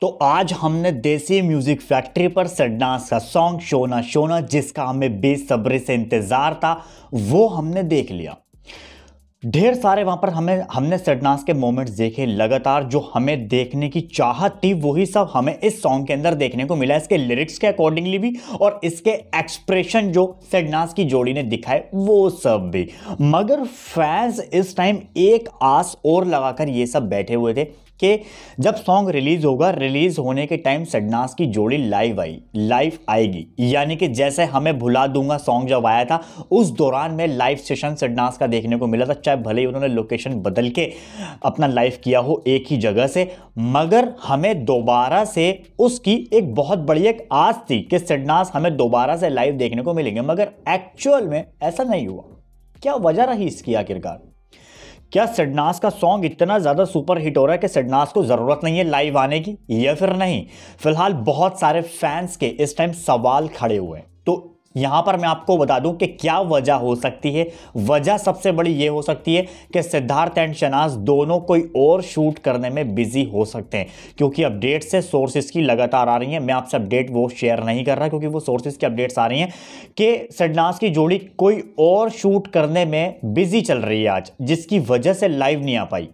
तो आज हमने देसी म्यूजिक फैक्ट्री पर सडनास का सॉन्ग शोना शोना जिसका हमें बेसब्री से इंतज़ार था वो हमने देख लिया ढेर सारे वहाँ पर हमें हमने सेडनास के मोमेंट्स देखे लगातार जो हमें देखने की चाहत थी वही सब हमें इस सॉन्ग के अंदर देखने को मिला इसके लिरिक्स के अकॉर्डिंगली भी और इसके एक्सप्रेशन जो सेडनास की जोड़ी ने दिखाए वो सब भी मगर फैंस इस टाइम एक आस और लगाकर ये सब बैठे हुए थे कि जब सॉन्ग रिलीज़ होगा रिलीज़ होने के टाइम सडनास की जोड़ी लाइव आई लाइव आएगी यानी कि जैसे हमें भुला दूंगा सॉन्ग जब आया था उस दौरान में लाइव सेशन सडनास का देखने को मिला था चाहे भले ही उन्होंने लोकेशन बदल के अपना लाइफ किया हो एक ही जगह से मगर हमें दोबारा से उसकी एक बहुत बड़ी एक आस थी कि सिडनास हमें दोबारा से लाइव देखने को मिलेंगे मगर एक्चुअल में ऐसा नहीं हुआ क्या वजह रही इसकी आखिरकार क्या सिडनास का सॉन्ग इतना ज़्यादा सुपर हिट हो रहा है कि सिडनास को ज़रूरत नहीं है लाइव आने की या फिर नहीं फिलहाल बहुत सारे फैंस के इस टाइम सवाल खड़े हुए हैं तो यहाँ पर मैं आपको बता दूं कि क्या वजह हो सकती है वजह सबसे बड़ी ये हो सकती है कि सिद्धार्थ एंड शनाज दोनों कोई और शूट करने में बिजी हो सकते हैं क्योंकि अपडेट से सोर्सेज की लगातार आ रही हैं मैं आपसे अपडेट वो शेयर नहीं कर रहा क्योंकि वो सोर्सेज की अपडेट्स आ रही हैं कि शनाज की जोड़ी कोई और शूट करने में बिजी चल रही है आज जिसकी वजह से लाइव नहीं आ पाई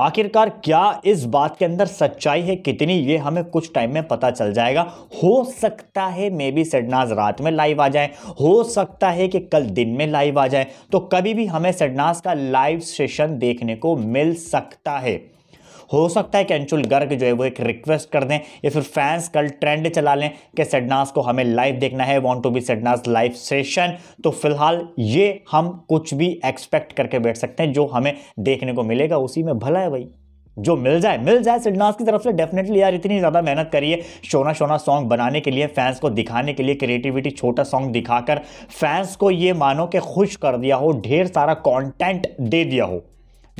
आखिरकार क्या इस बात के अंदर सच्चाई है कितनी ये हमें कुछ टाइम में पता चल जाएगा हो सकता है मे बी सडनाज रात में लाइव आ जाए हो सकता है कि कल दिन में लाइव आ जाए तो कभी भी हमें सडनाज का लाइव सेशन देखने को मिल सकता है हो सकता है कि अंशुल गर्ग जो है वो एक रिक्वेस्ट कर दें या फिर फैंस कल ट्रेंड चला लें कि सेडनास को हमें लाइव देखना है वॉन्ट टू बी सेडनास लाइव सेशन तो फिलहाल ये हम कुछ भी एक्सपेक्ट करके बैठ सकते हैं जो हमें देखने को मिलेगा उसी में भला है भाई जो मिल जाए मिल जाए सिडनास की तरफ से डेफिनेटली यार इतनी ज़्यादा मेहनत करिए शोना शोना सॉन्ग बनाने के लिए फैंस को दिखाने के लिए क्रिएटिविटी छोटा सॉन्ग दिखाकर फैंस को ये मानो कि खुश कर दिया हो ढेर सारा कंटेंट दे दिया हो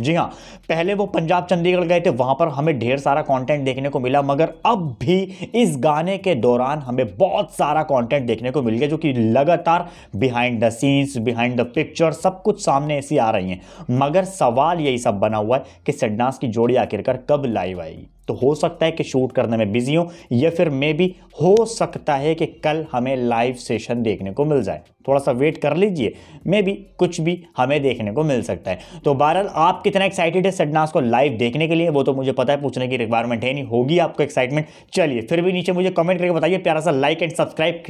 जी हाँ पहले वो पंजाब चंडीगढ़ गए थे वहाँ पर हमें ढेर सारा कंटेंट देखने को मिला मगर अब भी इस गाने के दौरान हमें बहुत सारा कंटेंट देखने को मिल गया जो कि लगातार behind the scenes behind the picture सब कुछ सामने ऐसी आ रही हैं मगर सवाल यही सब बना हुआ है कि सड्डास की जोड़ी आखिरकार कब लाइव आएगी तो हो सकता है कि शूट करने में बिजी हूं या फिर मे भी हो सकता है कि कल हमें लाइव सेशन देखने को मिल जाए थोड़ा सा वेट कर लीजिए मे भी कुछ भी हमें देखने को मिल सकता है तो बहरहाल आप कितना एक्साइटेड है सडनास को लाइव देखने के लिए वो तो मुझे पता है पूछने की रिक्वायरमेंट है नहीं होगी आपको एक्साइटमेंट चलिए फिर भी नीचे मुझे कमेंट करके बताइए प्यारा सा लाइक एंड सब्सक्राइब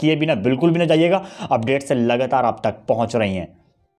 किए बिना बिल्कुल भी ना जाइएगा अपडेट्स लगातार आप तक पहुँच रही हैं